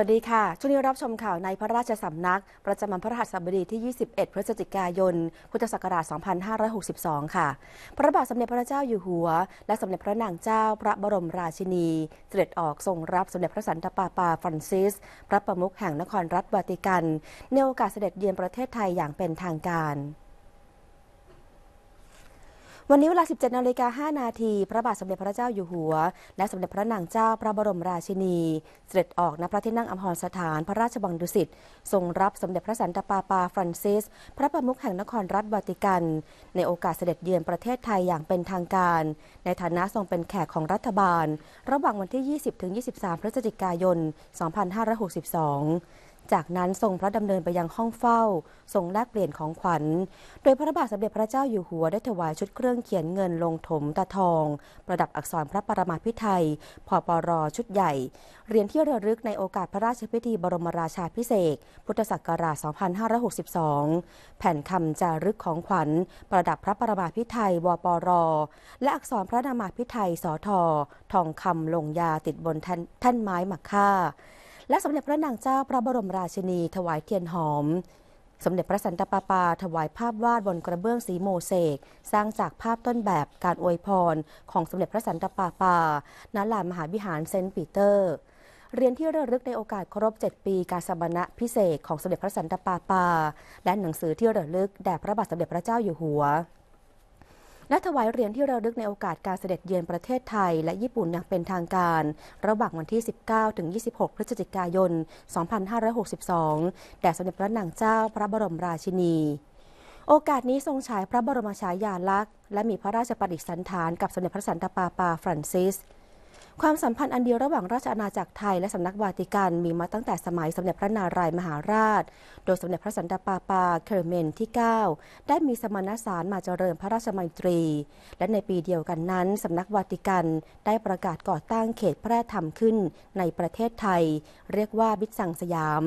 วัสดีค่ะ ช่วงนี้รับชมข่าวในพระราชสำนัก ประจำวันพระหัสบดีที่ 21 พฤศจิกายนพุทธศักราช2562 ค่ะ พระบาทสมเด็จพระเจ้าอยู่หัว และสมเด็จพระนางเจ้าพระบรมราชินี เสด็จออกทรงรับสมเด็จพระสันตะปาปาฟรานซิส พระประมุขแห่งนครรัฐวาติกันในโอกาสเสด็จเยือนประเทศไทยอย่างเป็นทางการวันนี้เวลา 17นาฬิกา5นาทีพระบาทสมเด็จพระเจ้าอยู่หัว และสมเด็จพระนางเจ้าพระบรมราชินี เสด็จออกณพระที่นั่งอมพรสถานพระราชบังดุสิตทรงรับสมเด็จพระสันตะปาปาฟรานซิส พระประมุขแห่งนครรัฐวาติกัน ในโอกาสเสด็จเยือนประเทศไทยอย่างเป็นทางการ ในฐานะทรงเป็นแขกของรัฐบาล ระหว่างวันที่ 20-23 พฤศจิกายน 2562จากนั้นทรงพระดำเนินไปยังห้องเฝ้า ทรงแลกเปลี่ยนของขวัญ โดยพระบาทสมเด็จพระเจ้าอยู่หัวได้ถวายชุดเครื่องเขียนเงินลงถมตะทอง ประดับอักษรพระปรมาภิไธยพอปรชุดใหญ่เหรียญที่ระลึกในโอกาสพระราชพิธีบรมราชาพิเศษพุทธศักราช 2562 แผ่นคำจารึกของขวัญ ประดับพระปรมาภิไธยวปรและอักษรพระนามาภิไธยสอทอทองคำลงยาติดบนแท่นไม้หมักค่าและสมเด็จพระนางเจ้าพระบรมราชินีถวายเทียนหอม สมเด็จพระสันตะปาปา ถวายภาพวาดบนกระเบื้องสีโมเสกสร้างจากภาพต้นแบบการอวยพรของสมเด็จพระสันตะปาปาณลานมหาวิหารเซนต์ปีเตอร์ เรียนที่ระลึกในโอกาสครบ 7 ปี การสมณะพิเศษของสมเด็จพระสันตะปาปาและหนังสือที่ระลึกแด่พระบาทสมเด็จพระเจ้าอยู่หัวและถวายเหรียญที่ระลึกในโอกาสการเสด็จเยือนประเทศไทยและญี่ปุ่นอย่างเป็นทางการ ระหว่างวันที่ 19ถึง26 พฤศจิกายน 2562 แด่สมเด็จพระนางเจ้าพระบรมราชินี โอกาสนี้ทรงฉายพระบรมฉายาลักษณ์ และมีพระราชปฏิสันฐานกับสมเด็จพระสันตะปาปาฟรานซิสความสัมพันธ์อันเดียวระหว่างราชอาณาจักรไทยและสำนักวาติกันมีมาตั้งแต่สมัยสมเด็จพระนารายมหาราช โดยสมเด็จพระสันตะปาปาเคอร์เมนที่ 9 ได้มีสมณสารมาเจริญพระราชมัยตรี และในปีเดียวกันนั้นสำนักวาติกันได้ประกาศก่อตั้งเขตแพร่ธรรมขึ้นในประเทศไทย เรียกว่าบิดสังสยาม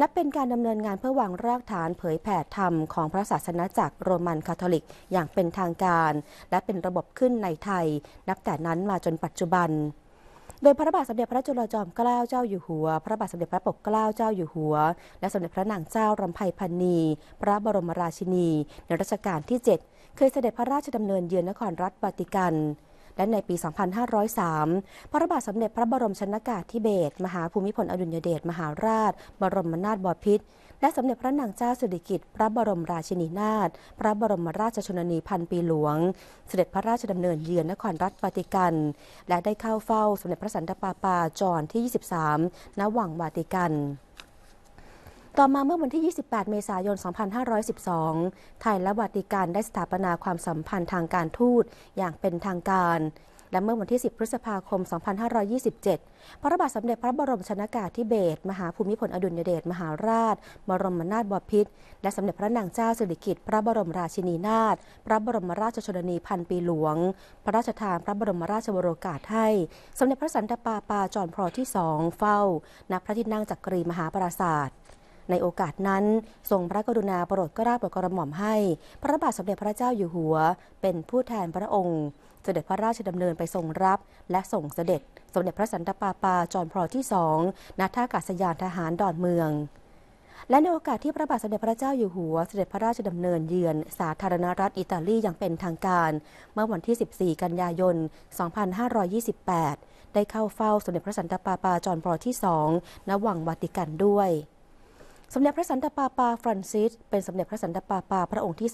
นับเป็นการดำเนินงานเพื่อวางรากฐานเผยแผ่ธรรมของพระศาสนาจักรโรมันคาทอลิกอย่างเป็นทางการและเป็นระบบขึ้นในไทยนับแต่นั้นมาจนปัจจุบันโดยพระบาทสมเด็จพระจุลจอม เกล้าเจ้าอยู่หัว พระบาทสมเด็จพระปกเกล้าเจ้าอยู่หัว และสมเด็จพระนางเจ้ารำไพพันนีพระบรมราชินี ในรัชกาลที่7เคยเสด็จพระราชดำเนินเยือนนครรัฐวาติกันและในปี 2503 พระบาทสมเด็จพระบรมชนากาธิเบศรมหาภูมิพลอดุลยเดชมหาราช บรมนาถบพิตรและสมเด็จพระนางเจ้าสุริกิติ์พระบรมราชินีนาถพระบรมราชชนนีพันปีหลวง เสด็จพระราชดำเนินเยือนนครรัฐปฏิกัน และได้เข้าเฝ้าสมเด็จพระสันตะปาปาจอนที่23 ณ วังวาติกันต่อมาเมื่อวันที่ 28 เมษายน 2512ไทยและวัติกันได้สถาปนาความสัมพันธ์ทางการทูตอย่างเป็นทางการ และเมื่อวันที่ 10 พฤษภาคม 2527 พระบาทสมเด็จพระบรมชนากาธิเบศร มหาภูมิพลอดุลยเดช มหาราช บรมนาถบพิตรและสมเด็จพระนางเจ้าสิริกิติ์ พระบรมราชินีนาถ พระบรมราชชนนีพันปีหลวง พระราชทานพระบรมราชวโรกาสให้สมเด็จพระสันตะปาปาจอห์นพอที่สองเฝ้า ณ พระที่นั่งจักรีมหาปราศาสตร์ในโอกาสนั้น ทรงพระกรุณาโปรดกราบโปรดกระหม่อมให้ พระบาทสมเด็จพระเจ้าอยู่หัว เป็นผู้แทนพระองค์ เสด็จพระราชดำเนินไปทรงรับ และส่งเสด็จสมเด็จพระสันตะปาปาจอห์นพลอที่สองณท่าากาศยานทหารดอนเมือง และในโอกาสที่พระบาทสมเด็จพระเจ้าอยู่หัว เสด็จพระราชดำเนินเยือนสาธารณรัฐอิตาลีอย่างเป็นทางการ เมื่อวันที่ 14 กันยายน2528 ได้เข้าเฝ้าสมเด็จพระสันตะปาปาจอห์นพอลที่สองณวังวาติกันด้วยสมเด็จพระสันตะปาปาฟรานซิสเป็นสมเด็จพระสันตะปาปาพระองค์ที่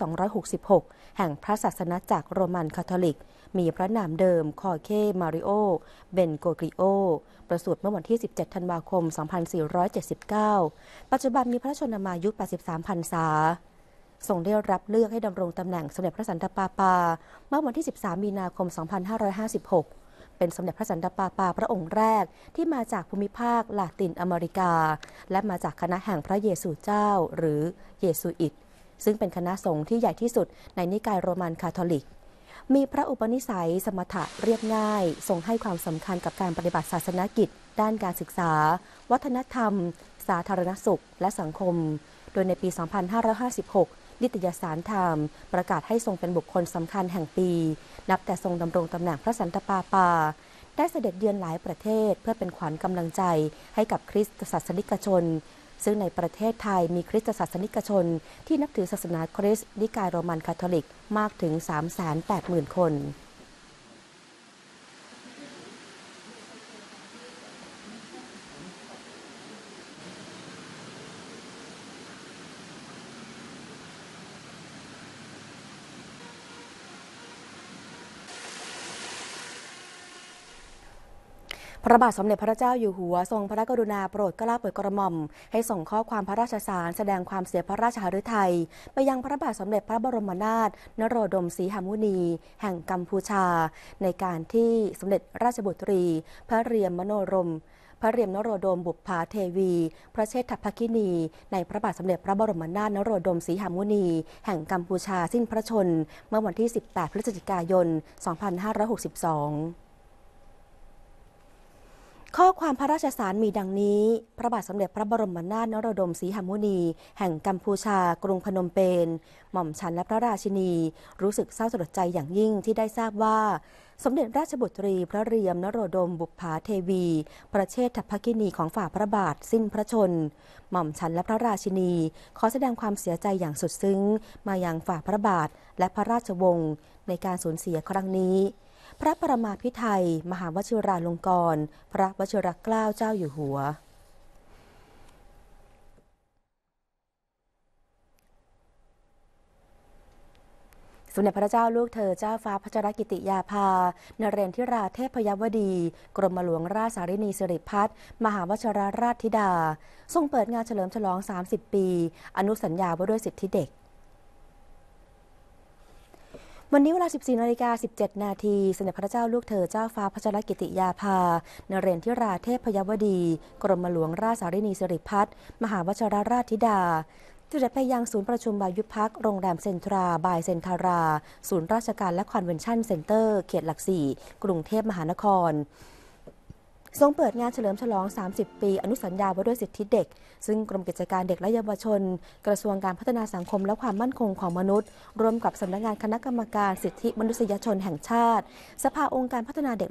266 แห่งพระศาสนาจากโรมันคาทอลิก มีพระนามเดิมคอเคมาริโอเบนโกกริโอ ประสูติเมื่อวันที่ 17 ธันวาคม 2479 ปัจจุบันมีพระชนมายุ 83 พรรษาทรงได้รับเลือกให้ดำรงตำแหน่งสมเด็จพระสันตะปาปา เมื่อวันที่ 13 มีนาคม 2556เป็นสมเด็จพระสันตะปาปาพระองค์แรกที่มาจากภูมิภาคลาตินอเมริกา และมาจากคณะแห่งพระเยซูเจ้าหรือเยซูอิต ซึ่งเป็นคณะสงฆ์ที่ใหญ่ที่สุดในนิกายโรมันคาทอลิก มีพระอุปนิสัยสมถะเรียบง่ายทรงให้ความสำคัญกับการปฏิบัติศาสนกิจ ด้านการศึกษา วัฒนธรรมสาธารณสุขและสังคม โดยในปี 2556 นิตยสารไทม์ประกาศให้ทรงเป็นบุคคลสำคัญแห่งปี นับแต่ทรงดำรงตำแหน่งพระสันตะปาปา ได้เสด็จเยือนหลายประเทศเพื่อเป็นขวัญกำลังใจให้กับคริสตศาสนิกชน ซึ่งในประเทศไทยมีคริสตศาสนิกชนที่นับถือศาสนาคริสต์นิกายโรมันคาทอลิกมากถึง 380,000 คนพระบาทสมเด็จพระเจ้าอยู่หัวทรงพระกรุณาโปรดกล้าเปิดกระหม่อมให้ส่งข้อความพระราชสารแสดงความเสียพระราชหฤทัยไปยังพระบาทสมเด็จพระบรมนาถนโรดมศรีหมุนี แห่งกัมพูชา ในการที่สมเด็จราชบุตรี พระเรียมมโนรมพระเรียมนโรดมบุพภาเทวี พระเชษฐภคินี ในพระบาทสมเด็จพระบรมนาถนโรดมศรีหมุนี แห่งกัมพูชาสิ้นพระชน เมื่อวันที่ 18 พฤศจิกายน 2562ข้อความพระราชสารมีดังนี้ พระบาทสมเด็จพระบรมนาถนรดมศรีหมุนี แห่งกัมพูชากรุงพนมเปญหม่อมฉันและพระราชินีรู้สึกเศร้าสลดใจอย่างยิ่งที่ได้ทราบว่า สมเด็จราชบุตรีพระเรียมนโรดม บุพภาเทวี ประเชษฐพกินีของฝ่าพระบาทสิ้นพระชนหม่อมฉันและพระราชินี ขอแสดงความเสียใจอย่างสุดซึ้ง มายังฝ่าพระบาทและพระราชวงศ์ในการสูญเสียครั้งนี้พระประมาพิไทยมหาวชิราลงกรณพระวชิรเกล้าเจ้าอยู่หัวสมเด็จพระเจ้าลูกเธอเจ้าฟ้าพระชรกิติยาภานเรนทิราเทพยวดี กรมหลวงราชสารินีสิริพัฒน์มหาวชรราชธิดา ทรงเปิดงานเฉลิมฉลอง 30 ปี อนุสัญญาว่าด้วยสิทธิเด็กวันนี้เวลา 14นาฬิกา17 นาทีสมเด็จพระเจ้าลูกเธอเจ้าฟ้าพระชรกิติยาภาเนเรนทิราเทพยวดี กรมหลวงราชสารินีสิริพัฒน์ มหาวชรราชธิดาเสด็จไปยังศูนย์ประชุมบายุพัก โรงแรมเซ็นทรา บายเซ็นทารา ศูนย์ราชการและคอนเวนชั่นเซ็นเตอร์ เขตหลักสี่ กรุงเทพมหานครทรงเปิดงานเฉลิมฉลอง 30 ปีอนุสัญญาว่าด้วยสิทธิเด็ก ซึ่งกรมกิจการเด็กและเยาวชน กระทรวงการพัฒนาสังคมและความมั่นคงของมนุษย์ร่วมกับสำนักงานคณะกรรมการสิทธิมนุษยชนแห่งชาติ สภาองค์การพัฒนาเด็ก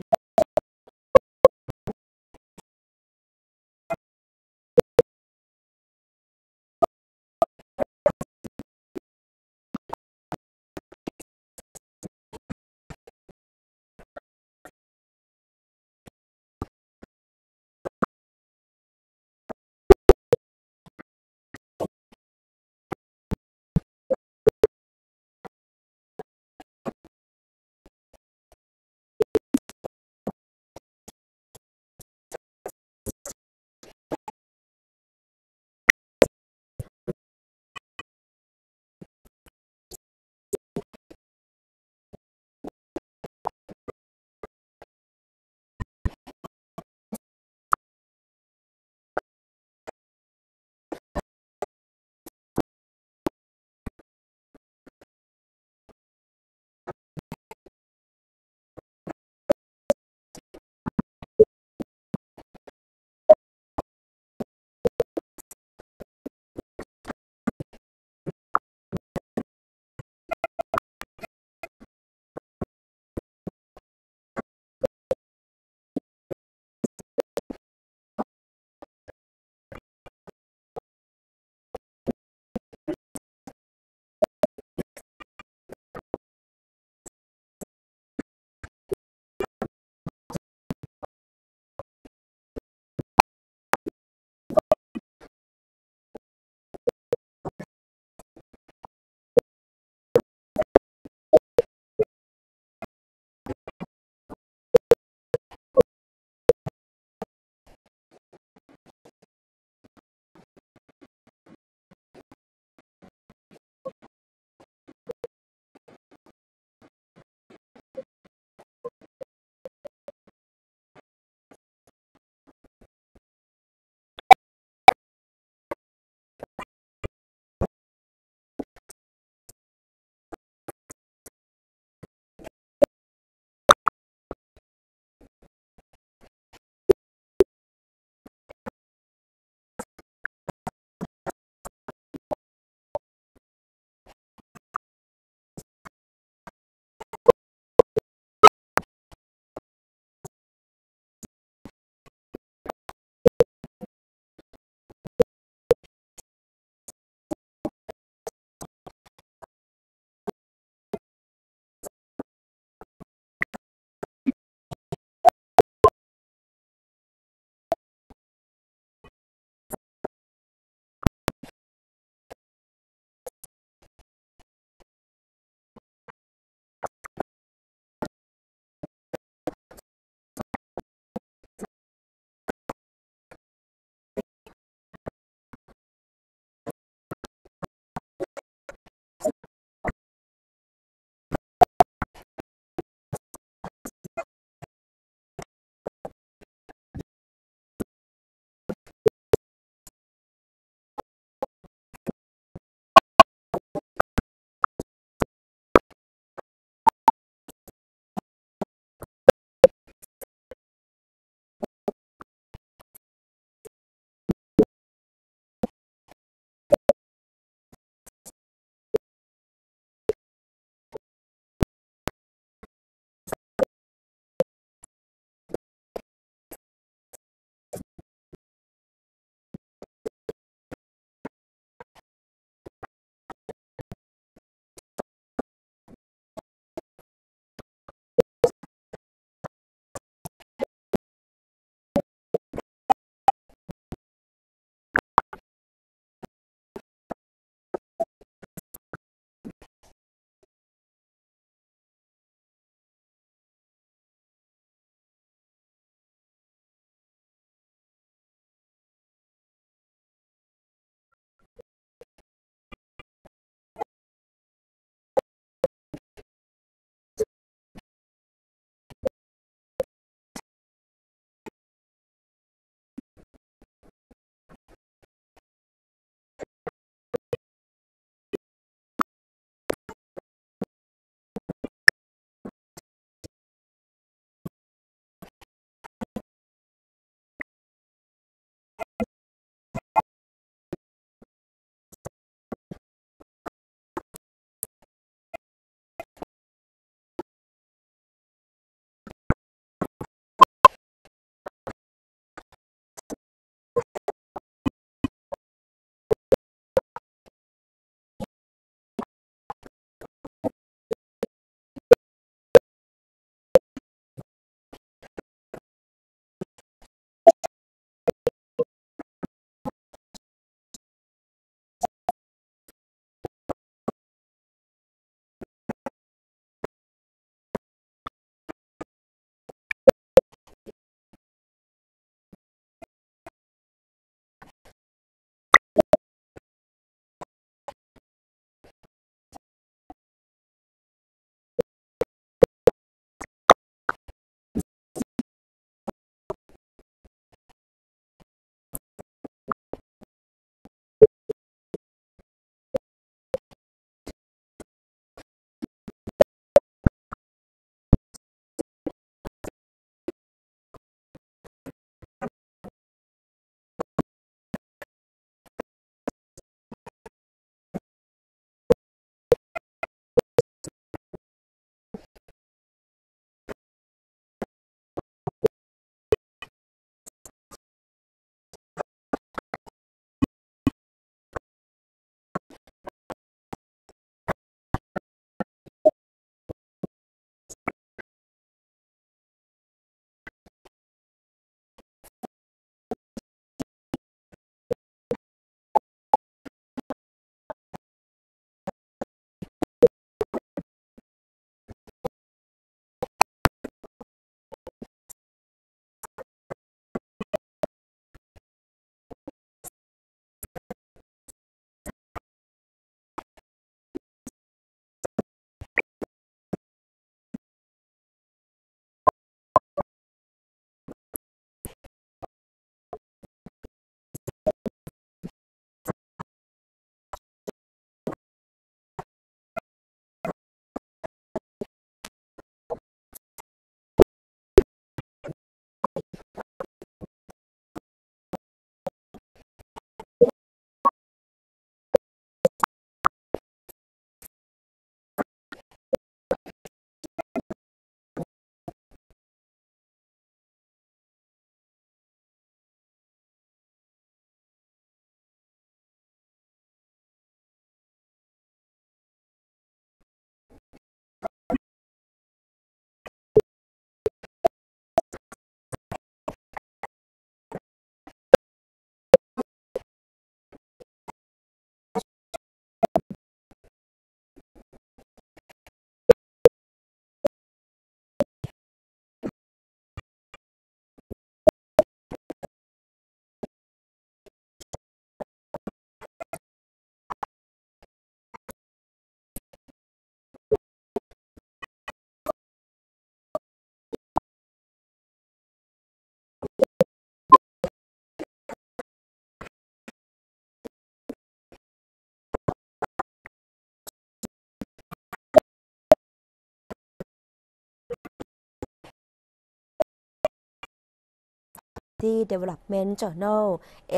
t y Development Journal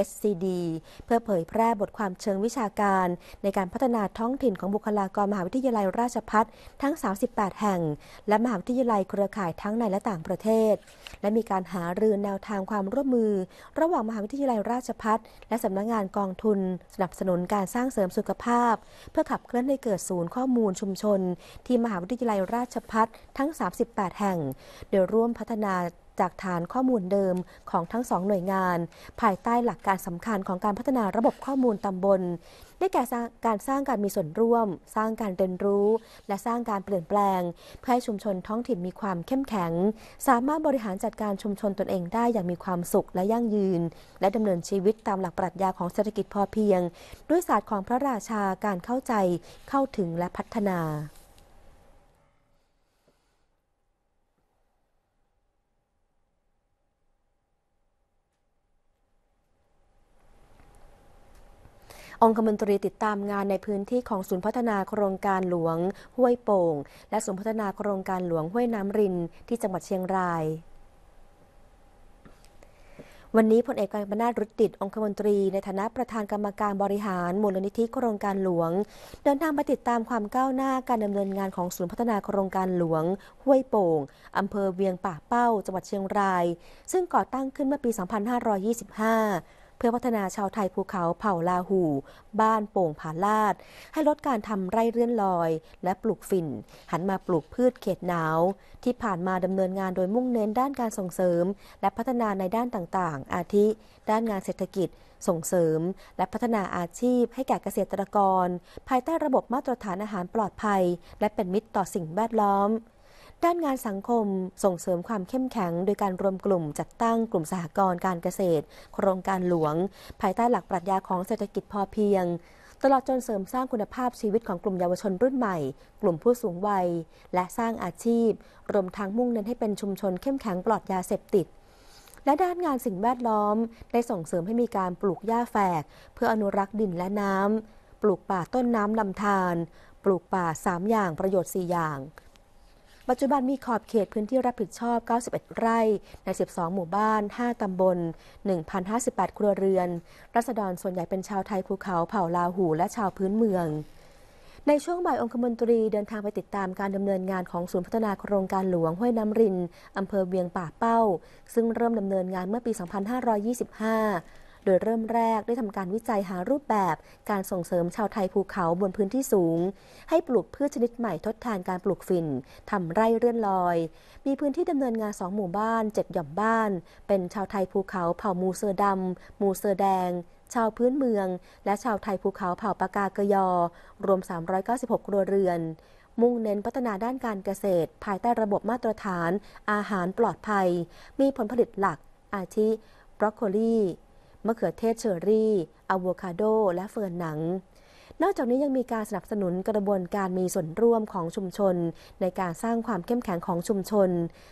SCD เพื่อเผยแพร่บทความเชิงวิชาการ ในการพัฒนาท้องถิ่นของบุคลากรมหาวิทยาลัยราชพัฒทั้ง 38 แห่ง และมหาวิทยาลัยเครือข่ายทั้งในและต่างประเทศ และมีการหารือแนวทางความร่วมมือ ระหว่างมหาวิทยาลัยราชพัฒและสำนักงงานกองทุนสนับสนุนการสร้างเสริมสุขภาพ เพื่อขับเคลื่อนให้เกิดศูนย์ข้อมูลชุมชน ที่มหาวิทยาลัยราชพัฒทั้ง 38 แห่งโดยร่วมพัฒนาจากฐานข้อมูลเดิมของทั้งสองหน่วยงานภายใต้หลักการสำคัญของการพัฒนาระบบข้อมูลตำบลได้แก่การสร้างการมีส่วนร่วม สร้างการเรียนรู้และสร้างการเปลี่ยนแปลงเพื่อให้ชุมชนท้องถิ่นมีความเข้มแข็ง สามารถบริหารจัดการชุมชนตนเองได้อย่างมีความสุขและยั่งยืน และดำเนินชีวิตตามหลักปรัชญาของเศรษฐกิจพอเพียง ด้วยศาสตร์ของพระราชาการเข้าใจเข้าถึงและพัฒนาองคมนตรีติดตามงานในพื้นที่ของศูนย์พัฒนาโครงการหลวง ห้วยโป่ง และศูนย์พัฒนาโครงการหลวง ห้วยน้ำริน ที่จังหวัดเชียงราย วันนี้พลเอกกรมนาธิติดองคมนตรี ในฐานะประธานกรรมการบริหาร มูลนิธิโครงการหลวง เดินทางมาติดตามความก้าวหน้าการดำเนินงานของศูนย์พัฒนาโครงการหลวง ห้วยโป่ง อำเภอเวียงป่าเป้าจังหวัดเชียงราย ซึ่งก่อตั้งขึ้นเมื่อปี 2525เพื่อพัฒนาชาวไทยภูเขาเผ่าลาหูบ้านโป่งผาลาด ให้ลดการทำไร่เรื่อนลอย และปลูกฝิ่น หันมาปลูกพืชเขตหนาว ที่ผ่านมาดำเนินงานโดยมุ่งเน้นด้านการส่งเสริม และพัฒนาในด้านต่างๆ อาทิด้านงานเศรษฐกิจ ส่งเสริม และพัฒนาอาชีพให้แก่เกษตรกร ภายใต้ระบบมาตรฐานอาหารปลอดภัย และเป็นมิตรต่อสิ่งแวดล้อมด้านงานสังคมส่งเสริมความเข้มแข็งโดยการรวมกลุ่มจัดตั้งกลุ่มสหกรณ์การเกษตร โครงการหลวง ภายใต้หลักปรัชญาของเศรษฐกิจพอเพียง ตลอดจนเสริมสร้างคุณภาพชีวิตของกลุ่มเยาวชนรุ่นใหม่ กลุ่มผู้สูงวัย และสร้างอาชีพ รวมทั้งมุ่งเน้นให้เป็นชุมชนเข้มแข็งปลอดยาเสพติดและด้านงานสิ่งแวดล้อม ได้ส่งเสริมให้มีการปลูกหญ้าแฝก เพื่ออนุรักษ์ดินและน้ำปลูกป่าต้นน้ำลำธารปลูกป่า3อย่างประโยชน์ 4 อย่างปัจจุบันมีขอบเขตพื้นที่รับผิดชอบ 91 ไร่ ใน 12 หมู่บ้าน 5 ตำบล1,058 ครัวเรือน รัศดรส่วนใหญ่เป็นชาวไทยภูเขา เผ่าลาหู และชาวพื้นเมือง ในช่วงบ่ายองคมนตรีเดินทางไปติดตามการดำเนินงานของศูนย์พัฒนาโครงการหลวงห้วยน้ำรินอำเภอเวียงป่าเป้า ซึ่งเริ่มดำเนินงานเมื่อปี 2525โดยเริ่มแรกได้ทำการวิจัยหารูปแบบ การส่งเสริมชาวไทยภูเขาบนพื้นที่สูง ให้ปลูกพืชชนิดใหม่ทดแทนการปลูกฝิ่นทำไร่เรื่อนลอย มีพื้นที่ดำเนินงานสองหมู่บ้านเจ็ดหย่อมบ้าน เป็นชาวไทยภูเขาเผ่ามูเซอร์ดำมูเซอร์แดง ชาวพื้นเมือง และชาวไทยภูเขาเผ่าปากากยอ รวม 396 ครัวเรือน มุ่งเน้นพัฒนาด้านการเกษตร ภายใต้ระบบมาตรฐาน อาหารปลอดภัย มีผลผลิตหลัก อาทิบรอกโคลีมะเขือเทศเชอรี่อะโวคาโดและเฟิร์นหนัง นอกจากนี้ยังมีการสนับสนุนกระบวนการมีส่วนร่วมของชุมชน ในการสร้างความเข้มแข็งของชุมชน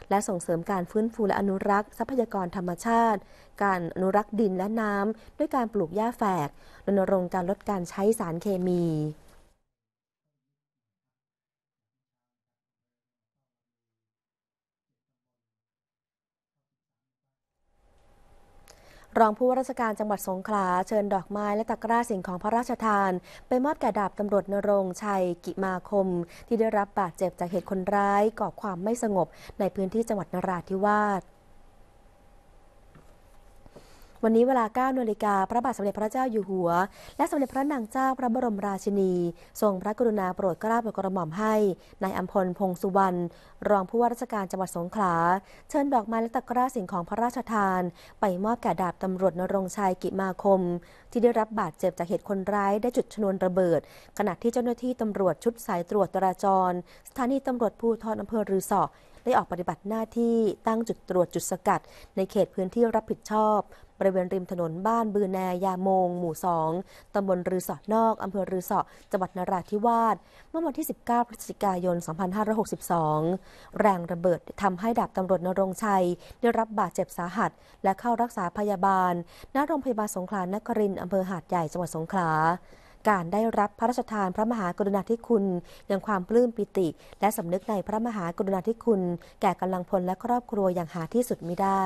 และส่งเสริมการฟื้นฟูและอนุรักษ์ทรัพยากรธรรมชาติ การอนุรักษ์ดินและน้ำด้วยการปลูกหญ้าแฝกรณรงค์การลดการใช้สารเคมีรองผู้ว่าราชการจังหวัดสงขลาเชิญดอกไม้และตะกร้าสิ่งของพระราชทาน ไปมอบแก่ดาบตำรวจนรงชัยกิมาคม ที่ได้รับบาดเจ็บจากเหตุคนร้ายก่อความไม่สงบในพื้นที่จังหวัดนราธิวาสวันนี้เวลา9นาฬิกาพระบาทสมเด็จพระเจ้าอยู่หัว และสมเด็จพระนางเจ้าพระบรมราชินี ทรงพระกรุณาโปรดเกล้าโปรดกระหม่อมให้นายอัมพลพงสุวรรณรองผู้ว่าราชการจังหวัดสงขลาเชิญดอกไม้และตะกร้าสิ่งของพระราชทานไปมอบแก่ดาบตำรวจนรงชัยกิมาคม ที่ได้รับบาดเจ็บจากเหตุคนร้ายได้จุดชนวนระเบิด ขณะที่เจ้าหน้าที่ตำรวจชุดสายตรวจจราจร สถานีตำรวจภูธรอำเภอรือสอได้ออกปฏิบัติหน้าที่ตั้งจุดตรวจจุดสกัด ในเขตพื้นที่รับผิดชอบบริเวณริมถนนบ้านบือแนยาโมง หมู่2ตำบลรือสอดนอก อำเภอรือสอดจังหวัดนราธิวาส เมื่อวันที่ 19 พฤศจิกายน 2562 แรงระเบิดทำให้ดาบตำรวจนรงชัย ได้รับบาดเจ็บสาหัส และเข้ารักษาพยาบาล ณ โรงพยาบาลสงขลานครินอำเภอหาดใหญ่ จังหวัดสงขลา การได้รับพระราชทานพระมหากรุณาธิคุณยังความปลื้มปิติ และสำนึกในพระมหากรุณาธิคุณแก่กำลังพลและครอบครัวอย่างหาที่สุดมิได้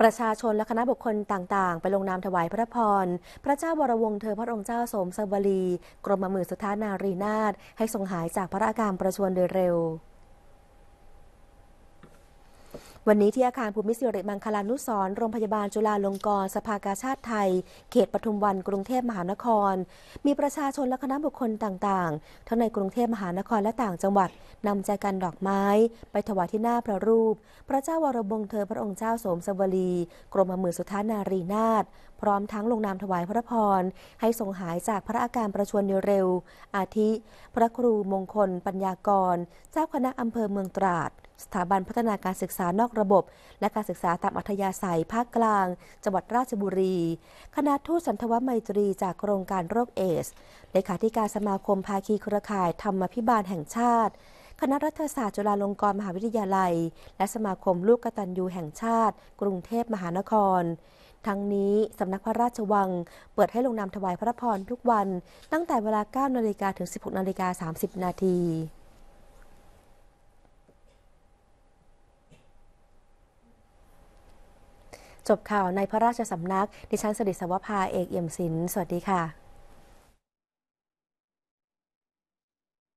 ประชาชนและคณะบุคคลต่างๆ ไปลงนามถวายพระพร พระเจ้าวรวงศ์เธอพระองค์เจ้าสมสวรีกรมมือสุธานารีนาถให้ทรงหายจากพระอาการประชวรโดยเร็ววันนี้ที่อาคารภูมิสิริมังคลานุสรโรงพยาบาลจุฬาลงกรณ์สภากาชาติไทย เขตปทุมวันกรุงเทพมหานคร มีประชาชนและคณะบุคคลต่างๆ ทั้งในกรุงเทพมหานครและต่างจังหวัด นำใจกันดอกไม้ไปถวายที่หน้าพระรูป พระเจ้าวรบงเธอพระองค์เจ้าสมสวรีกรมหมื่นสุธานารีนาถพร้อมทั้งลงนามถวายพระพรให้ทรงหายจากพระอาการประชวรเร็ว อาทิ พระครูมงคล ปัญญากร เจ้าคณะอำเภอเมืองตราด สถาบันพัฒนาการศึกษานอกระบบ และการศึกษาตามอัธยาศัยภาคกลาง จังหวัดราชบุรี คณะทูตสันทวมัยตรีจากโครงการโรคเอสเลขาธิการสมาคมภาคีเครือข่ายธรรมพิบาลแห่งชาติ คณะรัฐศาสตร์จุฬาลงกรณ์มหาวิทยาลัย และสมาคมลูกกตัญญูแห่งชาติ กรุงเทพมหานครทั้งนี้สำนักพระราชวังเปิดให้ลงนามถวายพระพรทุกวัน ตั้งแต่เวลา 9นาฬิกาถึง 16นาฬิกา30 นาที จบข่าวในพระราชสำนักดิฉันสดิษวภาเอกเอี่ยมศิลป์สวัสดีค่ะ